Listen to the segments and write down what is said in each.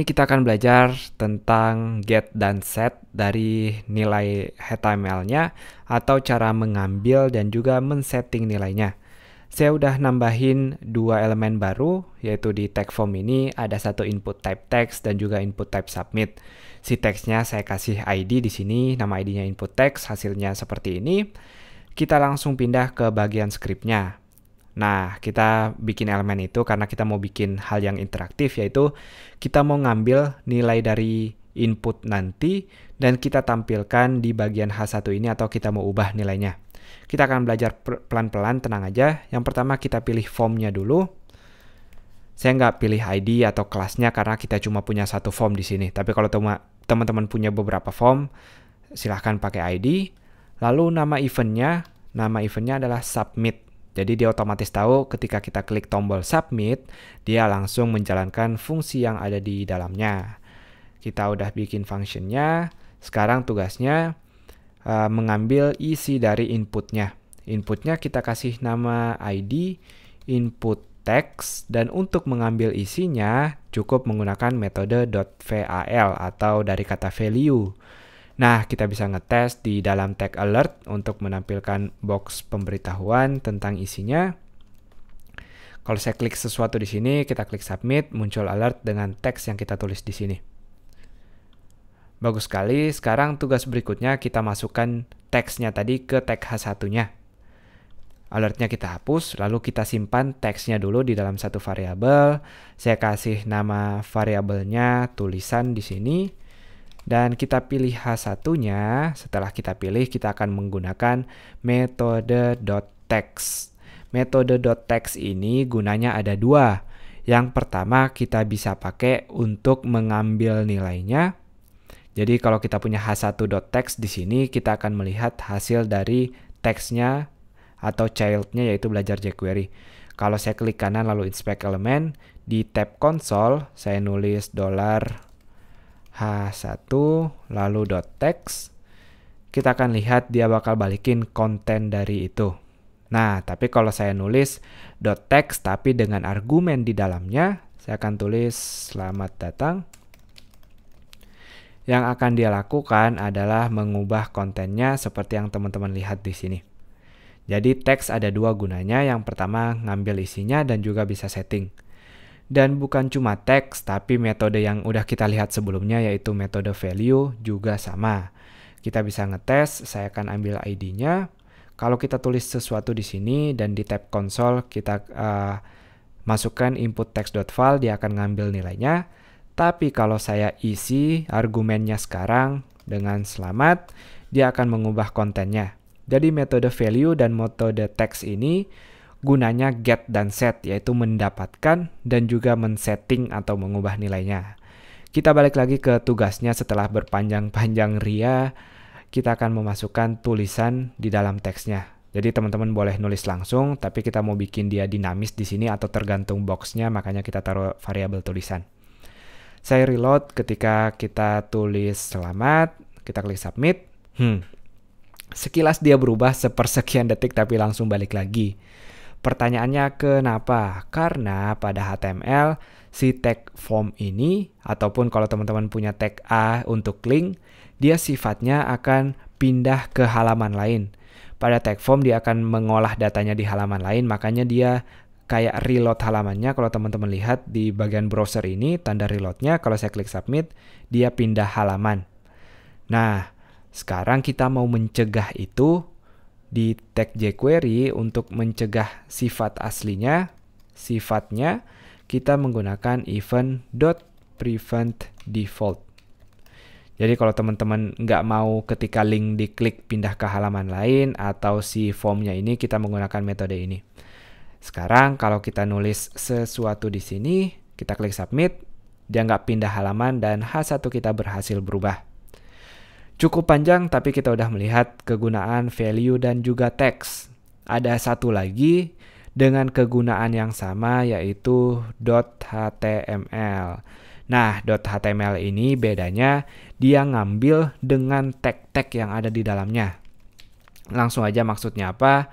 Ini kita akan belajar tentang get dan set dari nilai HTML-nya atau cara mengambil dan juga men-setting nilainya. Saya udah nambahin dua elemen baru, yaitu di tag form ini ada satu input type text dan juga input type submit. Si teksnya saya kasih ID di sini, nama ID-nya input text, hasilnya seperti ini. Kita langsung pindah ke bagian scriptnya. Nah, kita bikin elemen itu karena kita mau bikin hal yang interaktif, yaitu kita mau ngambil nilai dari input nanti dan kita tampilkan di bagian H1 ini atau kita mau ubah nilainya. Kita akan belajar pelan-pelan, tenang aja. Yang pertama kita pilih formnya dulu. Saya nggak pilih ID atau kelasnya karena kita cuma punya satu form di sini. Tapi kalau teman-teman punya beberapa form, silahkan pakai ID. Lalu nama eventnya, nama eventnya adalah submit. Jadi dia otomatis tahu ketika kita klik tombol submit, dia langsung menjalankan fungsi yang ada di dalamnya. Kita udah bikin functionnya, sekarang tugasnya uh, mengambil isi dari inputnya. Inputnya kita kasih nama ID, input text, dan untuk mengambil isinya cukup menggunakan metode .val atau dari kata value. Nah, kita bisa ngetes di dalam tag alert untuk menampilkan box pemberitahuan tentang isinya. Kalau saya klik sesuatu di sini, kita klik submit, muncul alert dengan teks yang kita tulis di sini. Bagus sekali, sekarang tugas berikutnya kita masukkan teksnya tadi ke tag H1-nya. Alertnya kita hapus, lalu kita simpan teksnya dulu di dalam satu variabel. Saya kasih nama variabelnya tulisan di sini. Dan kita pilih H1-nya, setelah kita pilih kita akan menggunakan metode .text. Metode .text ini gunanya ada dua. Yang pertama kita bisa pakai untuk mengambil nilainya. Jadi kalau kita punya h .text di sini kita akan melihat hasil dari teksnya atau childnya yaitu belajar jQuery. Kalau saya klik kanan lalu inspect element, di tab console saya nulis dollar H1 lalu text kita akan lihat dia bakal balikin konten dari itu. Nah, tapi kalau saya nulis .text tapi dengan argumen di dalamnya, saya akan tulis selamat datang. Yang akan dia lakukan adalah mengubah kontennya seperti yang teman-teman lihat di sini. Jadi teks ada dua gunanya, yang pertama ngambil isinya dan juga bisa setting. Dan bukan cuma teks, tapi metode yang udah kita lihat sebelumnya yaitu metode value juga sama. Kita bisa ngetes, saya akan ambil ID-nya. Kalau kita tulis sesuatu di sini dan di tab konsol kita uh, masukkan input text.file, dia akan ngambil nilainya. Tapi kalau saya isi argumennya sekarang dengan selamat, dia akan mengubah kontennya. Jadi metode value dan metode text ini gunanya get dan set yaitu mendapatkan dan juga men-setting atau mengubah nilainya. Kita balik lagi ke tugasnya setelah berpanjang-panjang ria, kita akan memasukkan tulisan di dalam teksnya. Jadi teman-teman boleh nulis langsung, tapi kita mau bikin dia dinamis di sini atau tergantung boxnya, makanya kita taruh variabel tulisan. Saya reload ketika kita tulis selamat, kita klik submit. Hmm, sekilas dia berubah sepersekian detik tapi langsung balik lagi. Pertanyaannya kenapa? Karena pada HTML si tag form ini ataupun kalau teman-teman punya tag A untuk link, dia sifatnya akan pindah ke halaman lain. Pada tag form dia akan mengolah datanya di halaman lain, makanya dia kayak reload halamannya kalau teman-teman lihat di bagian browser ini tanda reloadnya kalau saya klik submit dia pindah halaman nah sekarang kita mau mencegah itu di tag jQuery untuk mencegah sifat aslinya, sifatnya, kita menggunakan event.preventDefault. Jadi kalau teman-teman nggak mau ketika link diklik pindah ke halaman lain atau si formnya ini, kita menggunakan metode ini. Sekarang kalau kita nulis sesuatu di sini, kita klik submit, dia nggak pindah halaman dan H1 kita berhasil berubah. Cukup panjang tapi kita udah melihat kegunaan value dan juga text. Ada satu lagi dengan kegunaan yang sama yaitu .html. Nah, .html ini bedanya dia ngambil dengan tag-tag yang ada di dalamnya. Langsung aja maksudnya apa?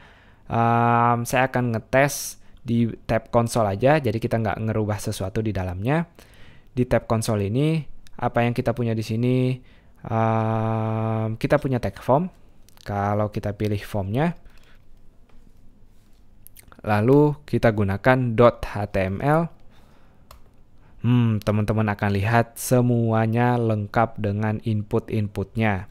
Um, saya akan ngetes di tab konsol aja, jadi kita nggak ngerubah sesuatu di dalamnya. Di tab konsol ini, apa yang kita punya di sini um, kita punya tag form. Kalau kita pilih formnya, lalu kita gunakan .html. Hmm, teman-teman akan lihat semuanya lengkap dengan input-inputnya.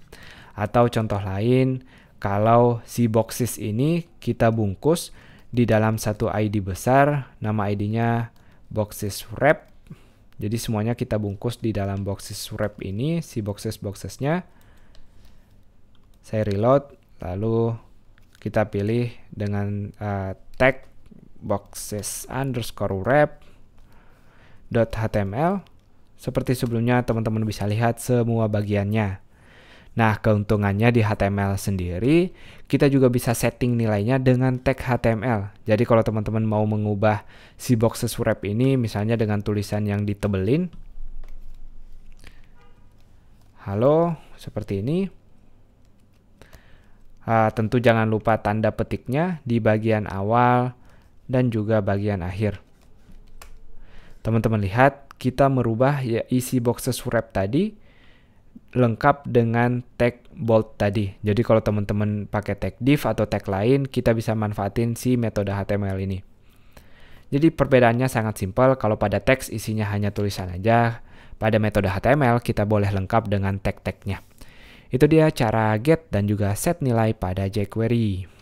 Atau contoh lain, kalau si boxes ini kita bungkus di dalam satu ID besar, nama ID-nya boxes wrap jadi semuanya kita bungkus di dalam boxes wrap ini, si boxes-boxesnya. Saya reload, lalu kita pilih dengan uh, tag boxes underscore wrap .html. Seperti sebelumnya, teman-teman bisa lihat semua bagiannya. Nah, keuntungannya di HTML sendiri, kita juga bisa setting nilainya dengan tag HTML. Jadi kalau teman-teman mau mengubah si boxes wrap ini misalnya dengan tulisan yang ditebelin. Halo, seperti ini. Uh, tentu jangan lupa tanda petiknya di bagian awal dan juga bagian akhir. Teman-teman lihat, kita merubah ya isi boxes wrap tadi lengkap dengan tag bold tadi. Jadi kalau teman-teman pakai tag div atau tag lain, kita bisa manfaatin si metode HTML ini. Jadi perbedaannya sangat simpel, kalau pada teks isinya hanya tulisan aja, pada metode HTML kita boleh lengkap dengan tag-tagnya. Itu dia cara get dan juga set nilai pada jQuery.